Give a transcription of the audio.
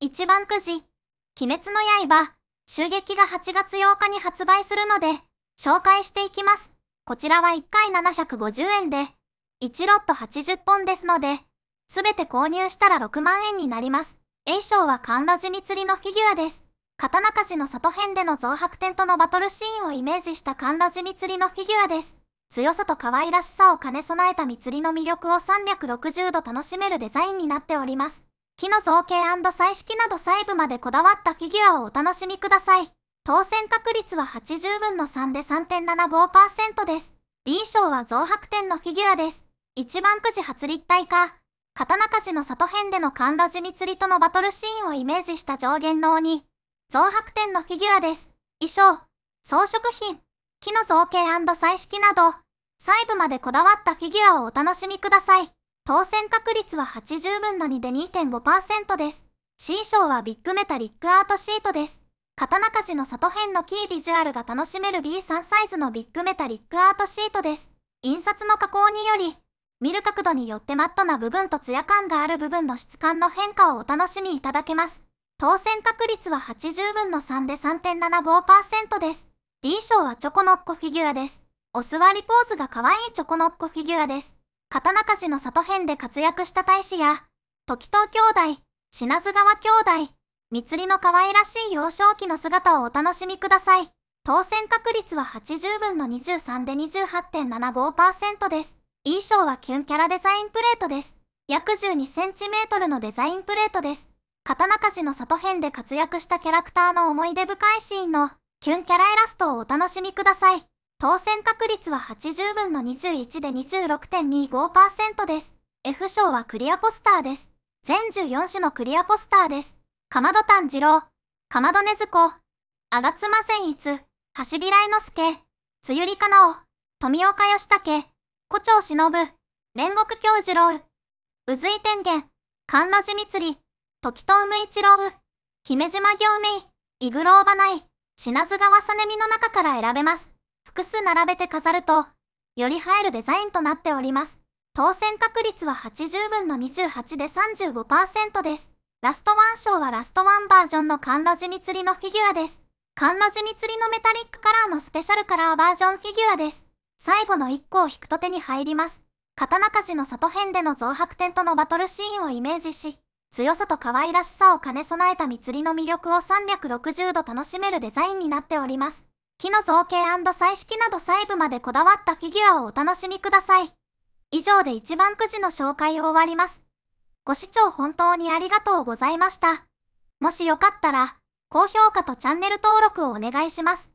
一番くじ、鬼滅の刃、襲撃が8月8日に発売するので、紹介していきます。こちらは1回750円で、1ロット80本ですので、すべて購入したら6万円になります。A 賞は神ラジミ釣りのフィギュアです。刀鍛冶の里編での増白点とのバトルシーンをイメージした神ラジミ釣りのフィギュアです。強さと可愛らしさを兼ね備えたミ釣りの魅力を360度楽しめるデザインになっております。木の造形彩色など細部までこだわったフィギュアをお楽しみください。当選確率は80分の3で3.75%です。臨床は増白点のフィギュアです。一番くじ初立体化。刀鍛冶の里編での神田地光とのバトルシーンをイメージした上限の鬼。増白点のフィギュアです。衣装、装飾品、木の造形彩色など、細部までこだわったフィギュアをお楽しみください。当選確率は80分の2で2.5%です。新章はビッグメタリックアートシートです。刀鍛冶の里編のキービジュアルが楽しめる B3 サイズのビッグメタリックアートシートです。印刷の加工により、見る角度によってマットな部分とツヤ感がある部分の質感の変化をお楽しみいただけます。当選確率は80分の3で3.75%です。D 賞はチョコノッコフィギュアです。お座りポーズが可愛いチョコノッコフィギュアです。刀鍛冶の里編で活躍した大使や、時藤兄弟、品津川兄弟、三つりの可愛らしい幼少期の姿をお楽しみください。当選確率は80分の23で28.75%です。衣装はキュンキャラデザインプレートです。約 12cm のデザインプレートです。刀鍛冶の里編で活躍したキャラクターの思い出深いシーンのキュンキャライラストをお楽しみください。当選確率は80分の21で26.25%です。F 賞はクリアポスターです。全14種のクリアポスターです。かまど炭治郎、かまどねずこ、あがつませんいつ、はしびらいのすけ、つゆりかなお、富岡義武、古町ぶ、煉獄教授郎、うずい天元、ろじみつり、時とうょ一郎、姫島行ろうばない、しなず品津川ねみの中から選べます。複数並べて飾ると、より映えるデザインとなっております。当選確率は80分の28で35%です。ラストワン賞はラストワンバージョンの甘露寺蜜りのフィギュアです。甘露寺蜜りのメタリックカラーのスペシャルカラーバージョンフィギュアです。最後の1個を引くと手に入ります。刀鍛冶の里編での増白点とのバトルシーンをイメージし、強さと可愛らしさを兼ね備えた蜜りの魅力を360度楽しめるデザインになっております。木の造形彩色など細部までこだわったフィギュアをお楽しみください。以上で一番くじの紹介を終わります。ご視聴本当にありがとうございました。もしよかったら、高評価とチャンネル登録をお願いします。